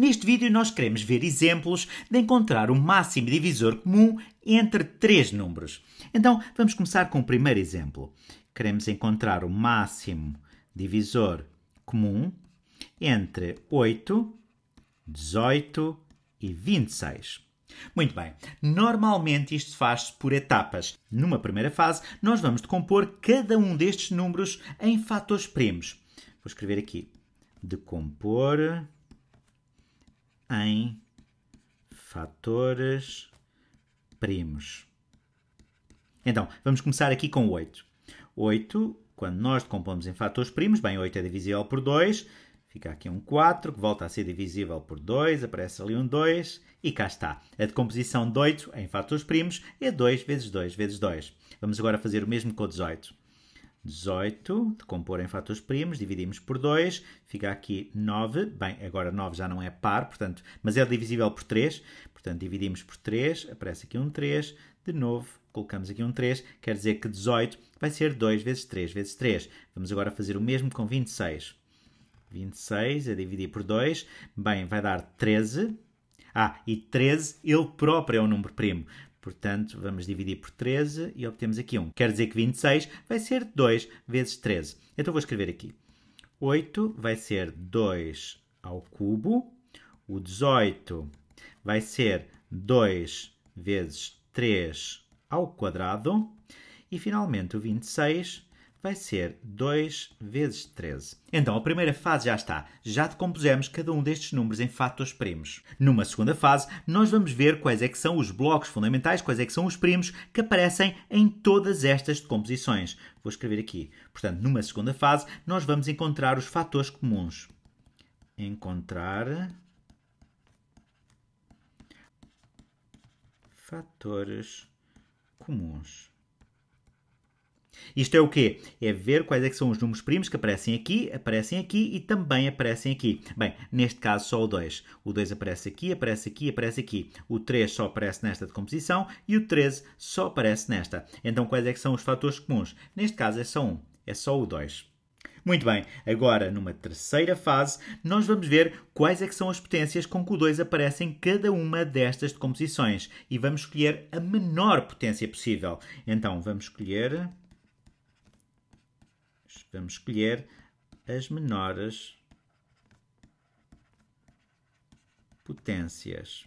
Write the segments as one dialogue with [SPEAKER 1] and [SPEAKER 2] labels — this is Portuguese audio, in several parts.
[SPEAKER 1] Neste vídeo nós queremos ver exemplos de encontrar o máximo divisor comum entre três números. Então vamos começar com o primeiro exemplo. Queremos encontrar o máximo divisor comum entre 8, 18 e 26. Muito bem, normalmente isto faz-se por etapas. Numa primeira fase, nós vamos decompor cada um destes números em fatores primos. Vou escrever aqui: decompor em fatores primos. Então, vamos começar aqui com 8. 8, quando nós decompomos em fatores primos, bem, 8 é divisível por 2, fica aqui um 4, que volta a ser divisível por 2, aparece ali um 2, e cá está. A decomposição de 8 em fatores primos é 2 vezes 2 vezes 2. Vamos agora fazer o mesmo com 18. 18, compor em fatores primos, dividimos por 2, fica aqui 9. Bem, agora 9 já não é par, portanto, mas é divisível por 3, portanto, dividimos por 3, aparece aqui um 3, de novo, colocamos aqui um 3, quer dizer que 18 vai ser 2 vezes 3 vezes 3. Vamos agora fazer o mesmo com 26. 26 a dividir por 2, bem, vai dar 13. Ah, e 13 ele próprio é um número primo. Portanto, vamos dividir por 13 e obtemos aqui 1. Quer dizer que 26 vai ser 2 vezes 13. Então vou escrever aqui. 8 vai ser 2 ao cubo. O 18 vai ser 2 vezes 3 ao quadrado. E finalmente o 26 vai ser 2 vezes 13. Então, a primeira fase já está. Já decompusemos cada um destes números em fatores primos. Numa segunda fase, nós vamos ver quais é que são os blocos fundamentais, quais é que são os primos que aparecem em todas estas decomposições. Vou escrever aqui. Portanto, numa segunda fase, nós vamos encontrar os fatores comuns. Encontrar fatores comuns. Isto é o quê? É ver quais é são os números primos que aparecem aqui, aparecem aqui e também aparecem aqui. Bem, neste caso só o 2. O 2 aparece aqui, aparece aqui, aparece aqui. O 3 só aparece nesta decomposição e o 13 só aparece nesta. Então quais é são os fatores comuns? Neste caso é só um, é só o 2. Muito bem, agora numa terceira fase, nós vamos ver quais é que são as potências com que o 2 aparece em cada uma destas decomposições e vamos escolher a menor potência possível. Então vamos escolher Vamos escolher as menores potências.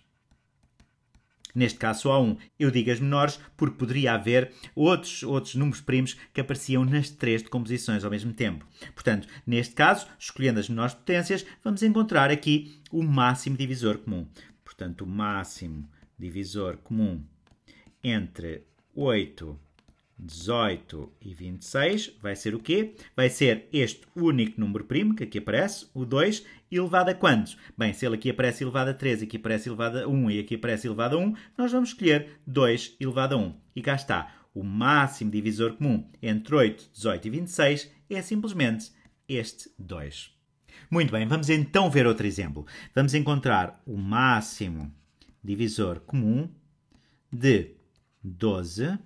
[SPEAKER 1] Neste caso só há um. Eu digo as menores porque poderia haver outros, outros números primos que apareciam nas três decomposições ao mesmo tempo. Portanto, neste caso, escolhendo as menores potências, vamos encontrar aqui o máximo divisor comum. Portanto, o máximo divisor comum entre 8 18 e 26 vai ser o quê? Vai ser este único número primo que aqui aparece, o 2, elevado a quantos? Bem, se ele aqui aparece elevado a 3, aqui aparece elevado a 1 e aqui aparece elevado a 1, nós vamos escolher 2 elevado a 1. E cá está. O máximo divisor comum entre 8, 18 e 26 é simplesmente este 2. Muito bem, vamos então ver outro exemplo. Vamos encontrar o máximo divisor comum de 12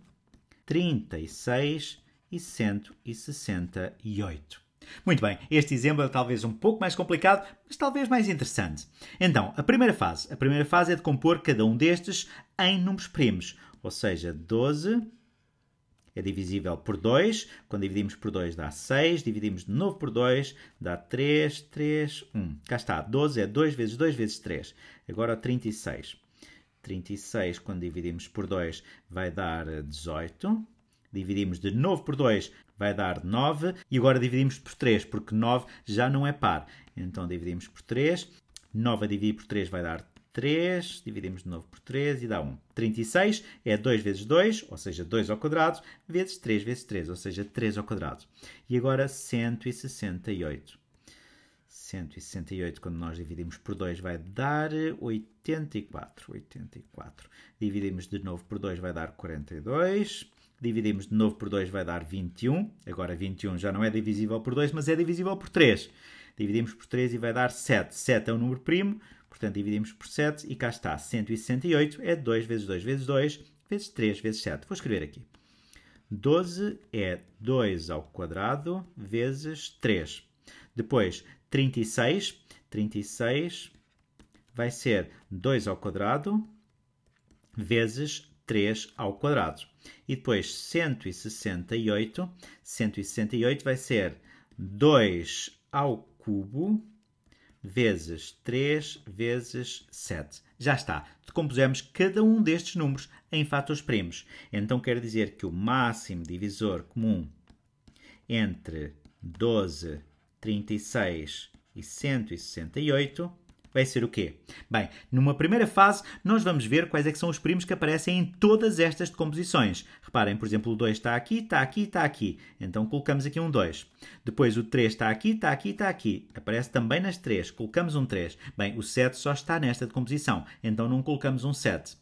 [SPEAKER 1] 36 e 168. Muito bem, este exemplo é talvez um pouco mais complicado, mas talvez mais interessante. Então, a primeira fase. A primeira fase é de compor cada um destes em números primos, ou seja, 12 é divisível por 2. Quando dividimos por 2 dá 6. Dividimos de novo por 2 dá 3, 3, 1. Cá está. 12 é 2 vezes 2 vezes 3. Agora 36. 36, quando dividimos por 2, vai dar 18. Dividimos de novo por 2, vai dar 9. E agora dividimos por 3, porque 9 já não é par. Então dividimos por 3. 9 a dividir por 3 vai dar 3, dividimos de novo por 3 e dá 1. 36 é 2 vezes 2, ou seja, 2 ao quadrado, vezes 3 vezes 3, ou seja, 3 ao quadrado. E agora 168. 168, quando nós dividimos por 2, vai dar 84. 84. Dividimos de novo por 2, vai dar 42. Dividimos de novo por 2, vai dar 21. Agora, 21 já não é divisível por 2, mas é divisível por 3. Dividimos por 3 e vai dar 7. 7 é um número primo, portanto, dividimos por 7 e cá está. 168 é 2 vezes 2 vezes 2 vezes 3 vezes 7. Vou escrever aqui. 12 é 2 ao quadrado vezes 3. Depois, 36, 36 vai ser 2 ao quadrado vezes 3 ao quadrado. E depois 168, 168 vai ser 2 ao cubo vezes 3 vezes 7. Já está. Decompusemos cada um destes números em fatores primos. Então quer dizer que o máximo divisor comum entre 12 36 e 168 vai ser o quê? Bem, numa primeira fase, nós vamos ver quais é que são os primos que aparecem em todas estas decomposições. Reparem, por exemplo, o 2 está aqui, está aqui, está aqui. Então colocamos aqui um 2. Depois o 3 está aqui, está aqui, está aqui. Aparece também nas 3. Colocamos um 3. Bem, o 7 só está nesta decomposição. Então não colocamos um 7.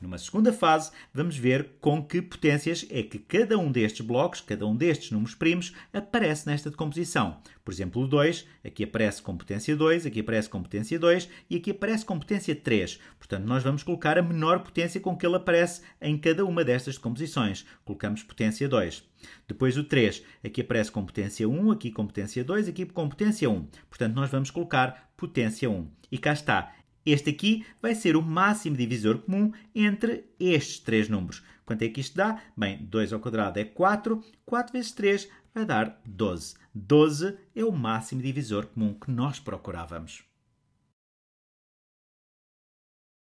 [SPEAKER 1] Numa segunda fase, vamos ver com que potências é que cada um destes blocos, cada um destes números primos, aparece nesta decomposição. Por exemplo, o 2, aqui aparece com potência 2, aqui aparece com potência 2 e aqui aparece com potência 3. Portanto, nós vamos colocar a menor potência com que ele aparece em cada uma destas decomposições. Colocamos potência 2. Depois o 3, aqui aparece com potência 1, aqui com potência 2, aqui com potência 1. Portanto, nós vamos colocar potência 1. E cá está, este aqui vai ser o máximo divisor comum entre estes três números. Quanto é que isto dá? Bem, 2 ao quadrado é 4, 4 vezes 3 vai dar 12. 12 é o máximo divisor comum que nós procurávamos.